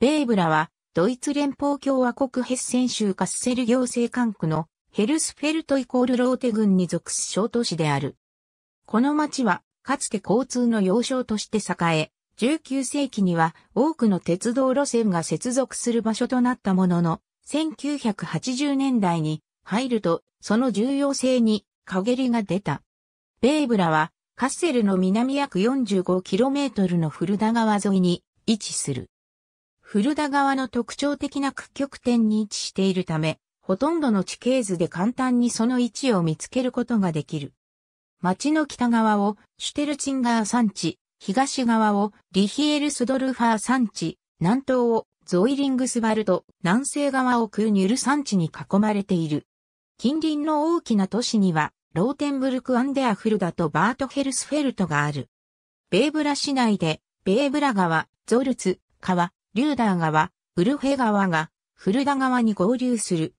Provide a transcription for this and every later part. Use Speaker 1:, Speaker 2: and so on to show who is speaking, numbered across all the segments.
Speaker 1: ベーブラは、ドイツ連邦共和国ヘッセン州カッセル行政管区のヘルスフェルトイコールローテ郡に属す小都市である。この町は、かつて交通の要衝として栄え、19世紀には多くの鉄道路線が接続する場所となったものの、1980年代に入ると、その重要性に陰りが出た。ベーブラは、カッセルの南約 45km のフルダ川沿いに位置する。古田側の特徴的な屈曲点に位置しているため、ほとんどの地形図で簡単にその位置を見つけることができる。町の北側をシュテルチンガー山地、東側をリヒエルスドルファー山地、南東をゾイリングスバルト、南西側をクーニュル山地に囲まれている。近隣の大きな都市には、ローテンブルク・アンデアフルダとバートヘルスフェルトがある。ベーブラ市内で、ベーブラ川、ゾルツ、川、リューダー川、ウルフェ川が、フルダ川に合流する。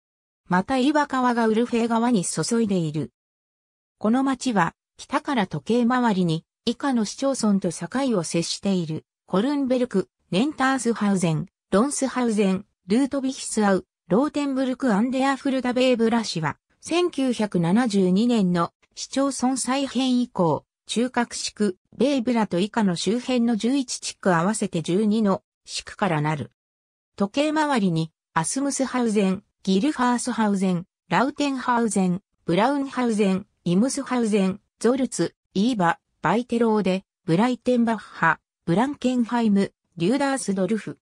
Speaker 1: また岩川がウルフェ川に注いでいる。この町は、北から時計回りに、以下の市町村と境を接している、コルンベルク、ネンタースハウゼン、ロンスハウゼン、ルートビヒスアウ、ローテンブルクアンデアフルダベーブラ市は、1972年の市町村再編以降、中核地区、ベーブラと以下の周辺の11地区合わせて12の宿からなる。時計回りに、アスムスハウゼン、ギルファースハウゼン、ラウテンハウゼン、ブラウンハウゼン、イムスハウゼン、ゾルツ、イーバ、バイテローデ、ブライテンバッハ、ブランケンハイム、リューダースドルフ。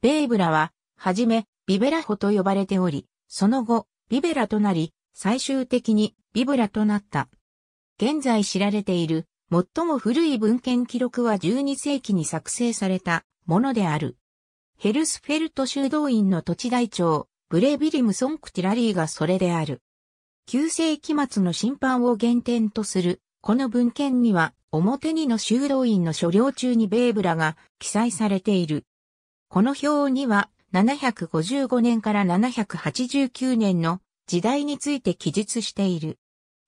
Speaker 1: ベーブラは、はじめ、ビベラホと呼ばれており、その後、ビベラとなり、最終的にビブラとなった。現在知られている、最も古い文献記録は12世紀に作成されたものである。ヘルスフェルト修道院の土地台帳、ブレビリムソンクティラリーがそれである。旧世紀末の審判を原点とする、この文献には、表にの修道院の所領中にベーブラが記載されている。この表には、755年から789年の時代について記述している。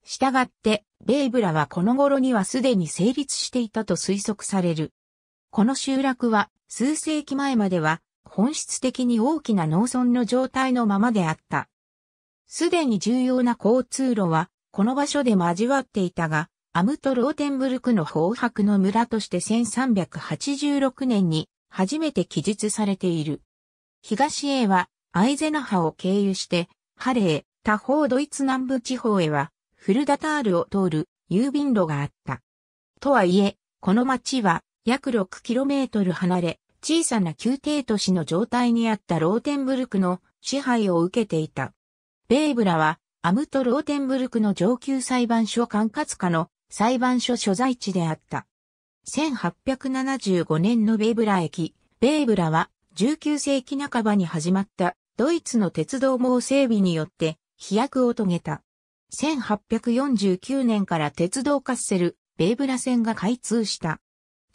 Speaker 1: したがって、ベーブラはこの頃にはすでに成立していたと推測される。この集落は数世紀前までは本質的に大きな農村の状態のままであった。すでに重要な交通路はこの場所で交わっていたが、アムト・ローテンブルクの方白の村として1386年に初めて記述されている。東へはアイゼナハを経由して、ハレー、他方ドイツ南部地方へはフルダタールを通る郵便路があった。とはいえ、この町は約 6km 離れ、小さな宮廷都市の状態にあったローテンブルクの支配を受けていた。ベーブラは、アムト・ローテンブルクの上級裁判所管轄下の裁判所所在地であった。1875年のベーブラ駅、ベーブラは19世紀半ばに始まったドイツの鉄道網整備によって飛躍を遂げた。1849年から鉄道カッセル、ベーブラ線が開通した。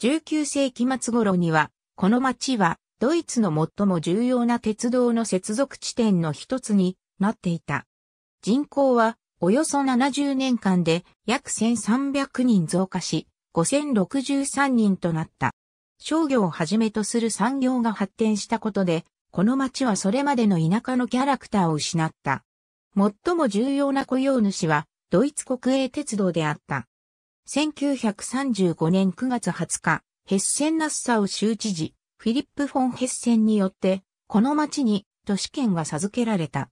Speaker 1: 19世紀末頃には、この町はドイツの最も重要な鉄道の接続地点の一つになっていた。人口はおよそ70年間で約1300人増加し、5063人となった。商業をはじめとする産業が発展したことで、この町はそれまでの田舎のキャラクターを失った。最も重要な雇用主は、ドイツ国営鉄道であった。1935年9月20日、ヘッセン・ナッサウ州知事、フィリップ・フォン・ヘッセンによって、この町に都市圏が授けられた。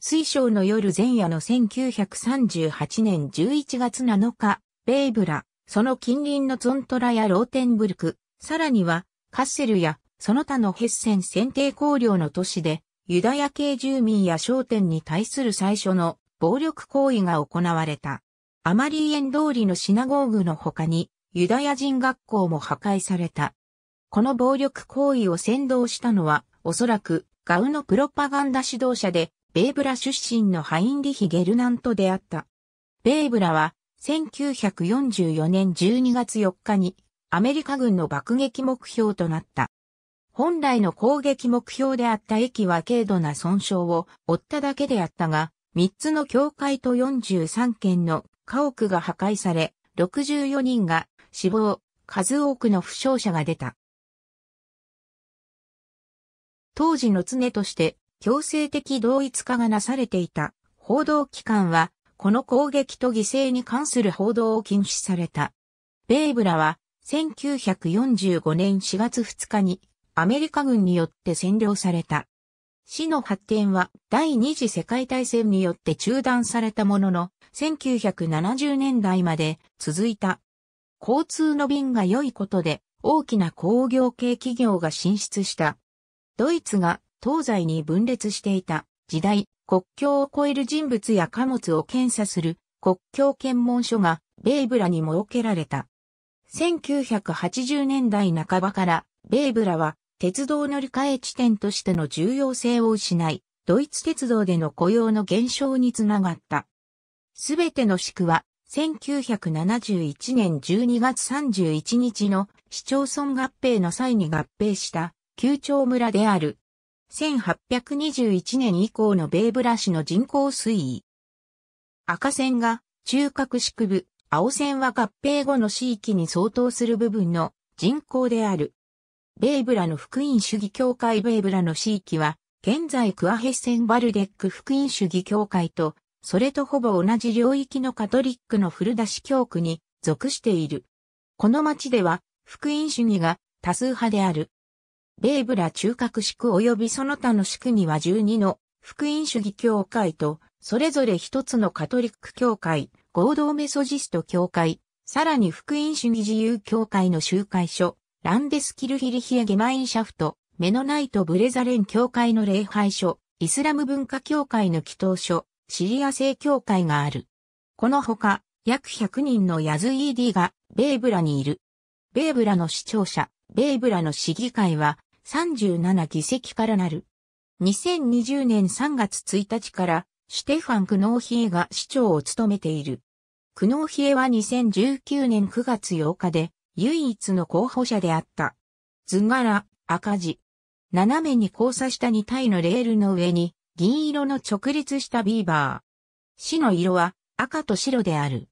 Speaker 1: 水晶の夜前夜の1938年11月7日、ベイブラ、その近隣のゾントラやローテンブルク、さらにはカッセルやその他のヘッセン選定工領の都市で、ユダヤ系住民や商店に対する最初の暴力行為が行われた。アマリーエン通りのシナゴーグの他に、ユダヤ人学校も破壊された。この暴力行為を先導したのは、おそらく、ガウのプロパガンダ指導者で、ベーブラ出身のハインリヒ・ゲルナンと出会った。ベーブラは、1944年12月4日に、アメリカ軍の爆撃目標となった。本来の攻撃目標であった駅は軽度な損傷を負っただけであったが、3つの教会と43件の家屋が破壊され、64人が死亡、数多くの負傷者が出た。当時の常として強制的同一化がなされていた報道機関は、この攻撃と犠牲に関する報道を禁止された。ベーブラは1945年4月2日にアメリカ軍によって占領された。市の発展は第二次世界大戦によって中断されたものの、1970年代まで続いた。交通の便が良いことで大きな工業系企業が進出した。ドイツが東西に分裂していた時代、国境を越える人物や貨物を検査する国境検問所がベーブラに設けられた。1980年代半ばからベーブラは鉄道乗り換え地点としての重要性を失い、ドイツ鉄道での雇用の減少につながった。すべての宿は、1971年12月31日の市町村合併の際に合併した旧町村である。1821年以降のベーブラ市の人口推移。赤線が中核宿部、青線は合併後の地域に相当する部分の人口である。ベーブラの福音主義協会ベーブラの地域は、現在クアヘッセンバルデック福音主義協会とそれとほぼ同じ領域のカトリックの古出し教区に属している。この町では、福音主義が多数派である。ベーブラ中核地区及びその他の地区には12の福音主義教会と、それぞれ一つのカトリック教会、合同メソジスト教会、さらに福音主義自由教会の集会所、ランデスキルヒリヒエゲマインシャフト、メノナイトブレザレン教会の礼拝所、イスラム文化教会の祈祷所、シリア正教会がある。このほか、約100人のヤズイーディがベーブラにいる。ベーブラの市聴者、ベーブラの市議会は37議席からなる。2020年3月1日からシュテファン・クノーヒエが市長を務めている。クノーヒエは2019年9月8日で唯一の候補者であった。図柄、赤字。斜めに交差した2体のレールの上に銀色の直立したビーバー。死の色は赤と白である。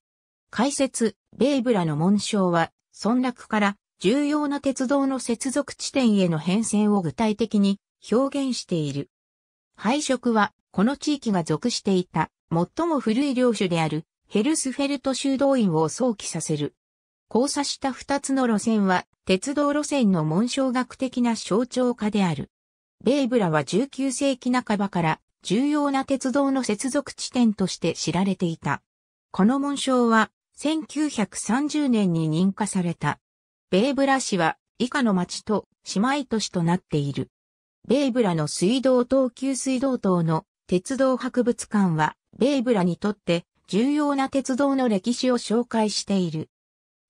Speaker 1: 解説、ベイブラの紋章は、村落から重要な鉄道の接続地点への変遷を具体的に表現している。配色は、この地域が属していた最も古い領主であるヘルスフェルト修道院を想起させる。交差した二つの路線は、鉄道路線の紋章学的な象徴化である。ベイブラは19世紀半ばから重要な鉄道の接続地点として知られていた。この紋章は1930年に認可された。ベイブラ市は以下の町と姉妹都市となっている。ベイブラの水道等級水道等の鉄道博物館はベイブラにとって重要な鉄道の歴史を紹介している。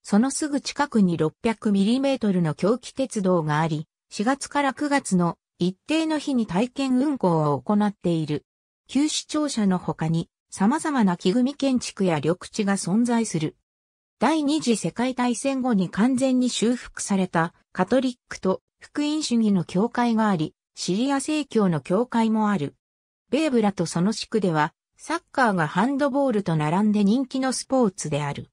Speaker 1: そのすぐ近くに 600mm の狂気鉄道があり、4月から9月の一定の日に体験運行を行っている。旧市庁舎の他に様々な木組建築や緑地が存在する。第二次世界大戦後に完全に修復されたカトリックと福音主義の教会があり、シリア正教の教会もある。ベーブラとその地区では、サッカーがハンドボールと並んで人気のスポーツである。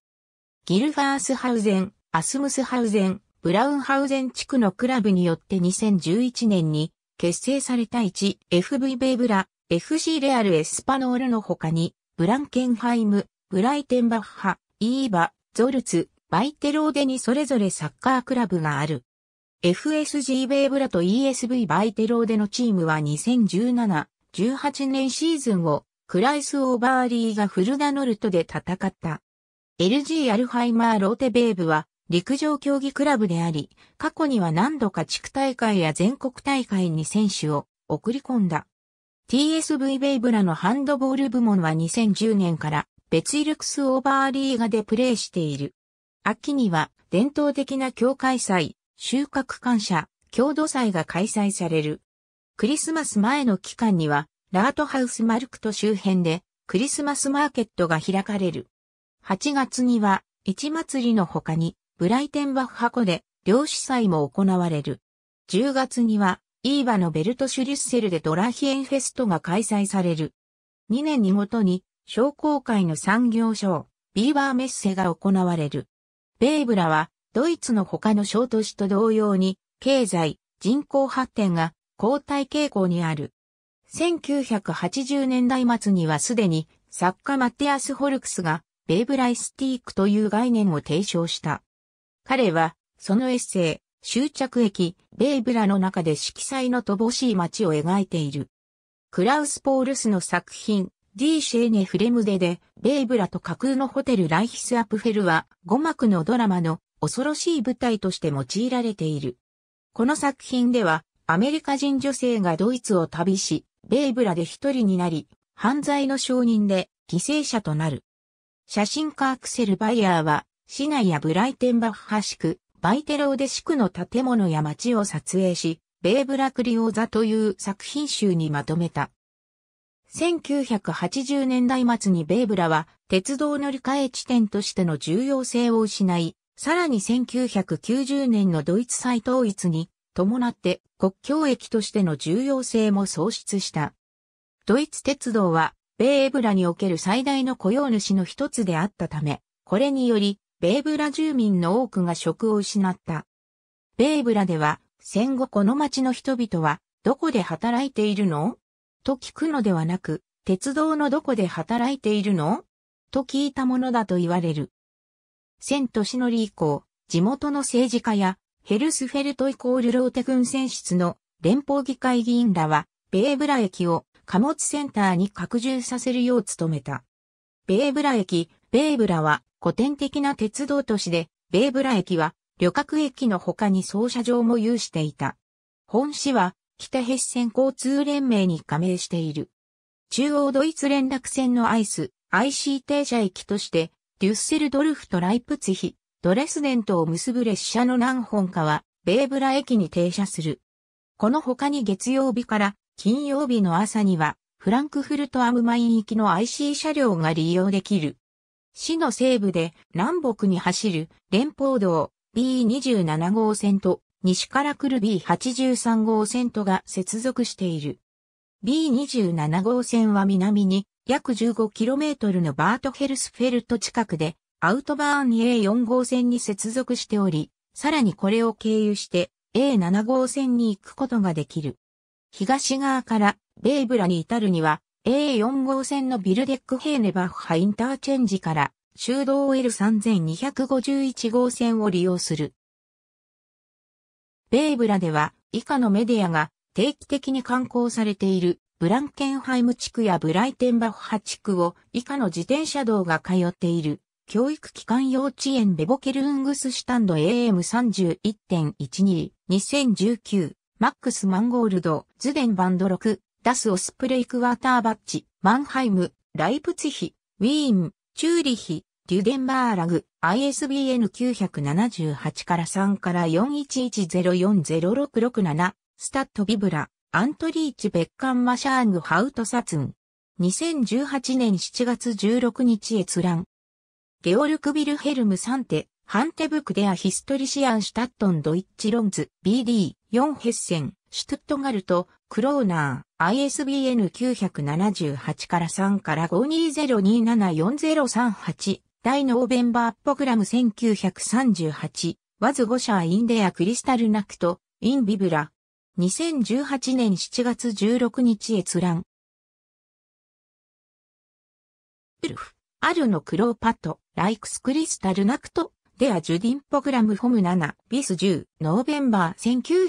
Speaker 1: ギルファースハウゼン、アスムスハウゼン、ブラウンハウゼン地区のクラブによって2011年に結成された 1FV ベイブラ、FC レアル・エスパノールの他に、ブランケンハイム、ブライテンバッハ、イーバ、ゾルツ、バイテローデにそれぞれサッカークラブがある。FSG ベイブラと ESV バイテローデのチームは2017、18年シーズンをクライス・オーバーリーがフルダノルトで戦った。LG アルハイマー・ローテベイブは陸上競技クラブであり、過去には何度か地区大会や全国大会に選手を送り込んだ。TSV ベイブラのハンドボール部門は2010年から別イルクスオーバーリーガでプレーしている。秋には伝統的な教会祭、収穫感謝、郷土祭が開催される。クリスマス前の期間には、ラートハウスマルクト周辺でクリスマスマーケットが開かれる。8月には、市祭りの他に、ブライテンバッハ湖で漁師祭も行われる。10月には、イーバのベルトシュリュッセルでドラヒエンフェストが開催される。2年にごとに、商工会の産業賞、ビーバーメッセが行われる。ベーブラは、ドイツの他の小都市と同様に、経済、人口発展が後退傾向にある。1980年代末にはすでに作家マティアス・ホルクスがベーブライスティークという概念を提唱した。彼は、そのエッセイ、終着駅、ベイブラの中で色彩の乏しい街を描いている。クラウス・ポールスの作品、D シェーネ・フレムデで、ベイブラと架空のホテルライヒス・アプフェルは、5幕のドラマの恐ろしい舞台として用いられている。この作品では、アメリカ人女性がドイツを旅し、ベイブラで一人になり、犯罪の証人で犠牲者となる。写真家アクセル・バイヤーは、市内やブライテンバッハ市区、バイテローデ市区の建物や街を撮影し、ベーブラクリオザという作品集にまとめた。1980年代末にベーブラは鉄道乗り換え地点としての重要性を失い、さらに1990年のドイツ再統一に伴って国境駅としての重要性も喪失した。ドイツ鉄道はベーブラにおける最大の雇用主の一つであったため、これによりベーブラ住民の多くが職を失った。ベーブラでは、戦後この町の人々は、どこで働いているのと聞くのではなく、鉄道のどこで働いているのと聞いたものだと言われる。千年り以降、地元の政治家や、ヘルスフェルトイコールローテ軍選出の連邦議会議員らは、ベーブラ駅を貨物センターに拡充させるよう努めた。ベーブラ駅ベーブラは古典的な鉄道都市で、ベーブラ駅は旅客駅の他に操車場も有していた。本市は北ヘッセン交通連盟に加盟している。中央ドイツ連絡船のアイス、IC 停車駅として、デュッセルドルフとライプツヒ、ドレスデントを結ぶ列車の何本かは、ベーブラ駅に停車する。この他に月曜日から金曜日の朝には、フランクフルトアムマイン行きの IC 車両が利用できる。市の西部で南北に走る連邦道 B27 号線と西から来る B83 号線とが接続している。B27 号線は南に約 15km のバートヘルスフェルト近くでアウトバーン A4 号線に接続しており、さらにこれを経由して A7 号線に行くことができる。東側からベイブラに至るには AA4 号線のビルデックヘーネバッハインターチェンジから修道 L3251 号線を利用する。ベイブラでは以下のメディアが定期的に刊行されているブランケンハイム地区やブライテンバッハ地区を以下の自転車道が通っている教育機関幼稚園ベボケルングスシュタンド AM31.12 2019マックスマンゴールドズデンバンド6ダスオスプレイクワーターバッチ、マンハイム、ライプツヒ、ウィーン、チューリヒ、デュデンバーラグ、ISBN 978から3から4 1 1 0 4 0 6 6 7スタッドビブラ、アントリーチ・ベッカン・マシャーング・ハウト・サツン。2018年7月16日閲覧。ゲオルク・ビルヘルム3テ、ハンテブクデア・ヒストリシアン・シュタットン・ドイッチ・ロンズ、BD、4ヘッセン、シュトゥットガルト、クローナー。ISBN 978から3から5 2 0 2 7 4 0 3 8大ノーベンバープログラム1938ワズゴャーインデアクリスタルナクトインビブラ2018年7月16日閲覧ウルフアルノクローパットライクスクリスタルナクトデアジュディンポグラムホム7ビス10ノーベンバー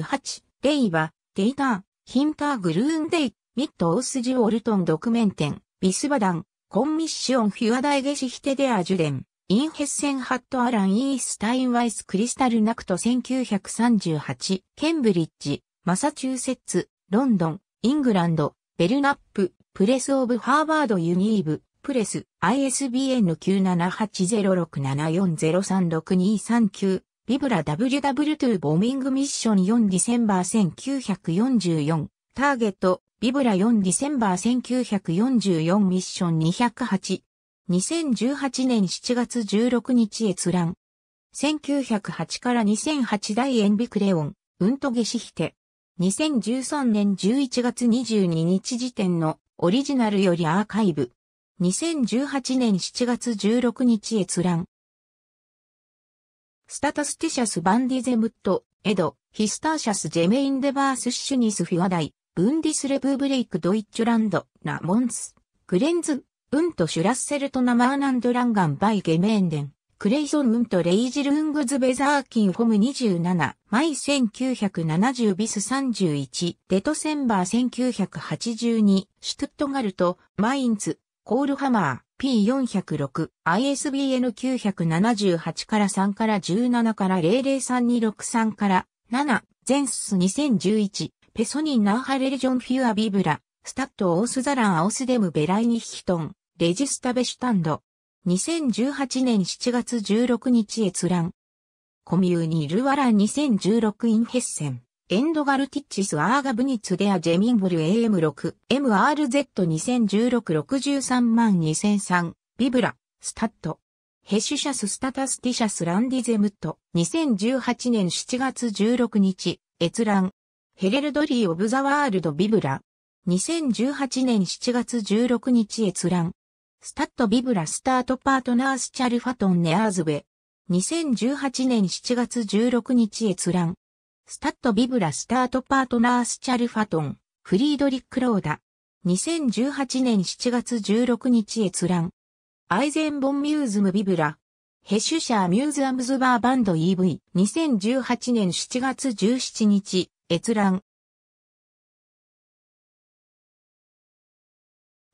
Speaker 1: 1938レイバデイターヒンターグルーンデイ、ミットオースジオルトンドクメンテン、ビスバダン、コンミッションフィアダイゲシヒテデアジュデン、インヘッセンハットアランイースタインワイスクリスタルナクト1938、ケンブリッジ、マサチューセッツ、ロンドン、イングランド、ベルナップ、プレスオブハーバードユニーブ、プレス、ISBN 9780674036239、ビブラ WW2 ボーミングミッション4ディセンバー1944、ターゲット、ビブラ4ディセンバー1944ミッション208。2018年7月16日閲覧。1908から2008大ンビクレオン、うんとゲシヒテ。2013年11月22日時点のオリジナルよりアーカイブ。2018年7月16日閲覧。スタタスティシャス・バンディゼムット、エド、ヒスターシャス・ジェメイン・デバース・シュニス・フィワダイ、ブンディスレブ・ブレイク・ドイッチュランド、ナ・モンス、クレンズ、ウント・シュラッセルト・ナマーナンド・ランガン・バイ・ゲメーンデン、クレイソン・ウント・レイジル・ウングズ・ベザーキン・ホム27、マイ1970ビス31、デトセンバー1982、シュトゥットガルト、マインツ、コールハマー、P406、ISBN 978から3から17から003263から7、ゼンス2011、ペソニンナーハレルジョンフュアビブラ、スタッドオースザランアオスデムベライニヒトン、レジスタベシュタンド。2018年7月16日閲覧。コミューニルワラン2016インヘッセン。エンドガルティッチスアーガブニツデアジェミンブル AM6、MRZ201663 万2003、ビブラ、スタッド。ヘシュシャススタタスティシャスランディゼムット、2018年7月16日、閲覧。ヘレルドリー・オブ・ザ・ワールド・ビブラ。2018年7月16日閲覧。スタッド・ビブラ・スタート・パートナース・チャルファトン・ネアーズウェ。2018年7月16日閲覧。スタッドビブラスタートパートナースチャルファトン、フリードリック・ローダ。2018年7月16日閲覧。アイゼンボンミューズムビブラ。ヘシュシャーミューズアムズバーバンド EV。2018年7月17日閲覧。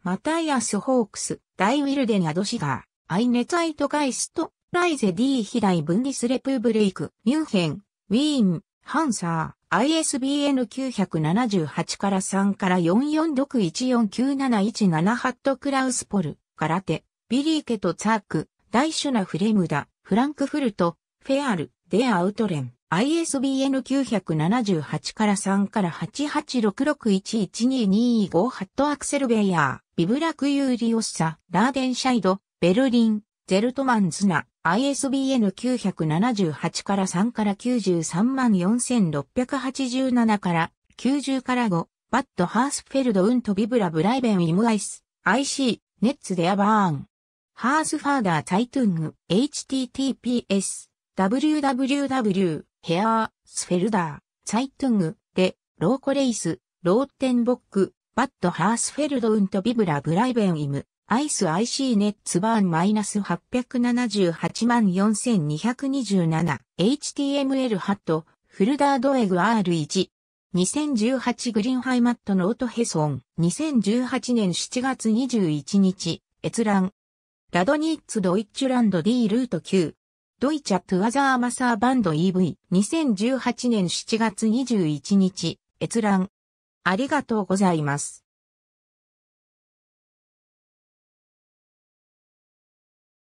Speaker 1: マタイアス・ホークス、ダイ・ウィルデン・アドシガー、アイネツアイト・ガイスト、ライゼ・ディー・ヒダイ・ブンディス・レプーブレイク、ミュンヘン、ウィーン、ハンサー、ISBN978 から3から446149717ハットクラウスポル、空手、ビリーケとツァーク、大種なフレムダ、フランクフルト、フェアル、デアウトレン、ISBN978 から3から8866112225ハットアクセルベイヤー、ビブラクユーリオッサ、ラーデンシャイド、ベルリン、ゼルトマンズナ、ISBN 978から3から93万4687から90から5、バット・ハースフェルドウントビブラブライベンイムアイス、IC、ネッツデアバーン。ハースファーダーツァイトゥング、https、www、ヘアー、スフェルダー、ツァイトゥング、で、ローコレイス、ローテンボック、バット・ハースフェルドウントビブラブライベンイム、アイス IC ネッツバーンマイナス878万4227 HTML ハットフルダードエグ R1 2018グリーンハイマットノートヘソン2018年7月21日閲覧ラドニッツドイッチュランド D ルート9ドイチャトゥアザーマサーバンド EV2018 年7月21日閲覧ありがとうございます。